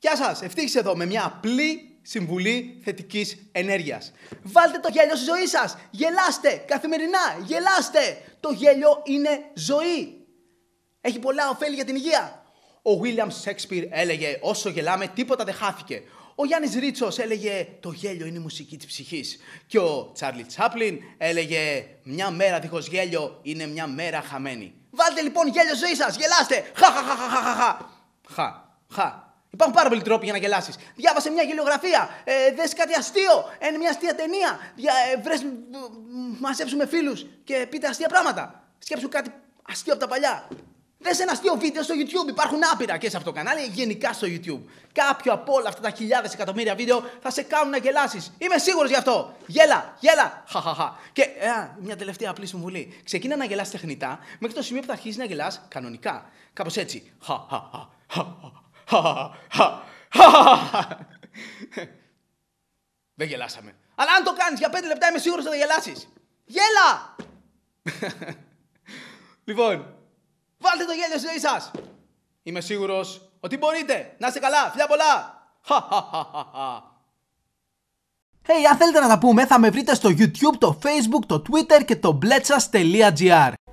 Γεια σας! Ευτύχη εδώ με μια απλή συμβουλή θετικής ενέργειας. Βάλτε το γέλιο στη ζωή σας! Γελάστε! Καθημερινά! Γελάστε! Το γέλιο είναι ζωή! Έχει πολλά ωφέλη για την υγεία. Ο William Shakespeare έλεγε: Όσο γελάμε, τίποτα δεν χάθηκε. Ο Γιάννης Ρίτσος έλεγε «Το γέλιο είναι η μουσική της ψυχής. Και ο Τσάρλι Τσάπλιν έλεγε «Μια μέρα δίχως γέλιο είναι μια μερα δίχω χαμένη». Βάλτε λοιπόν γέλιο στη ζωή σας, γελάστε! χα, χα. Χα, χα. Υπάρχουν πάρα πολλοί τρόποι για να γελάσεις. Διάβασε μια γελιογραφία, ε, δες κάτι αστείο, ένα μια αστεία ταινία. Δια, ε, μαζέψουμε φίλους και πείτε αστεία πράγματα. Σκέψου κάτι αστείο από τα παλιά. Δες ένα αστείο βίντεο στο YouTube. Υπάρχουν άπειρα και σε αυτό το κανάλι, γενικά στο YouTube. Κάποιο από όλα αυτά τα χιλιάδες εκατομμύρια βίντεο θα σε κάνουν να γελάσεις. Είμαι σίγουρος γι' αυτό. Γέλα, γέλα, χαχαχα. Και ε, μια τελευταία απλή συμβουλή. Ξεκίνα να γελάς τεχνητά μέχρι το σημείο που θα αρχίσεις να γελάς κανονικά. Κάπως έτσι. Χαχαχα. Δεν γελάσαμε. Αλλά αν το κάνεις για πέντε λεπτά είμαι σίγουρος ότι θα γελάσεις. Γέλα! λοιπόν, βάλτε το γέλιο στη ζωή σας. Είμαι σίγουρος ότι μπορείτε. Να είστε καλά. Φιλιά πολλά. Hey, αν θέλετε να τα πούμε θα με βρείτε στο YouTube, το Facebook, το Twitter και το bletchas.gr